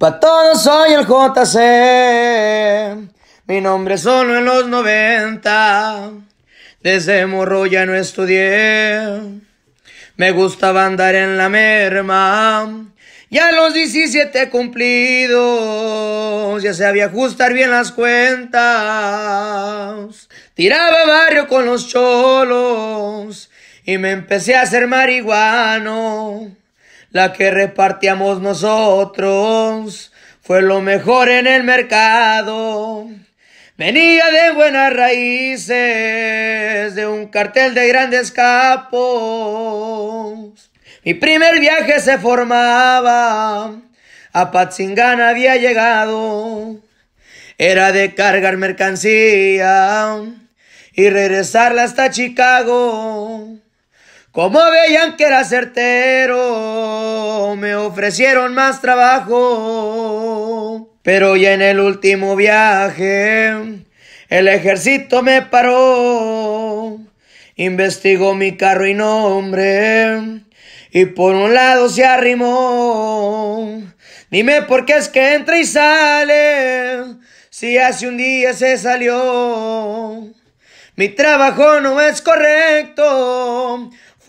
Pa' todos soy el JC. Mi nombre solo en los 90. Desde morro ya no estudié. Me gustaba andar en la merma. Ya los 17 cumplidos, ya sabía ajustar bien las cuentas. Tiraba barrio con los cholos y me empecé a hacer marihuano la que repartíamos nosotros, fue lo mejor en el mercado. Venía de buenas raíces, de un cartel de grandes capos. Mi primer viaje se formaba, a Patzingán había llegado. Era de cargar mercancía y regresarla hasta Chicago. Como veían que era certero, me ofrecieron más trabajo. Pero ya en el último viaje, el ejército me paró. Investigó mi carro y nombre, y por un lado se arrimó. Dime por qué es que entra y sale, si hace un día se salió. Mi trabajo no es correcto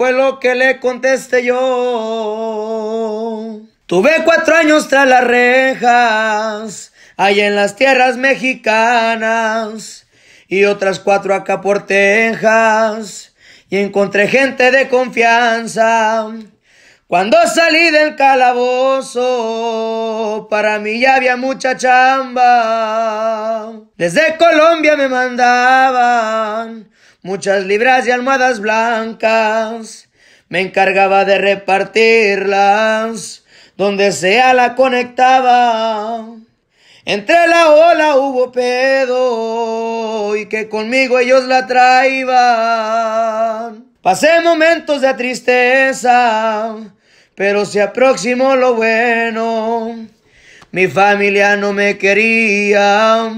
fue lo que le contesté yo. Tuve cuatro años tras las rejas, ...ahí en las tierras mexicanas, y otras cuatro acá por Texas, y encontré gente de confianza. Cuando salí del calabozo, para mí ya había mucha chamba. Desde Colombia me mandaban muchas libras y almohadas blancas. Me encargaba de repartirlas donde sea la conectaba. Entre la ola hubo pedo y que conmigo ellos la traían. Pasé momentos de tristeza, pero se aproximó lo bueno. Mi familia no me quería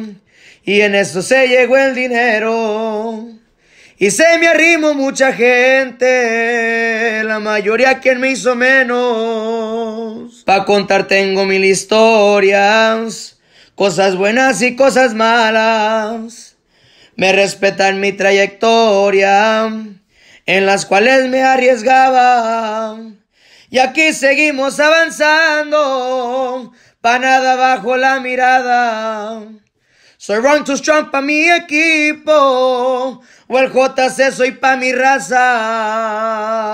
y en eso se llegó el dinero. Y se me arrimó mucha gente, la mayoría quien me hizo menos. Pa' contar tengo mil historias, cosas buenas y cosas malas. Me respetan mi trayectoria, en las cuales me arriesgaba. Y aquí seguimos avanzando, pa' nada bajo la mirada. Soy Ron to Strong pa' mi equipo, o el JC soy pa' mi raza.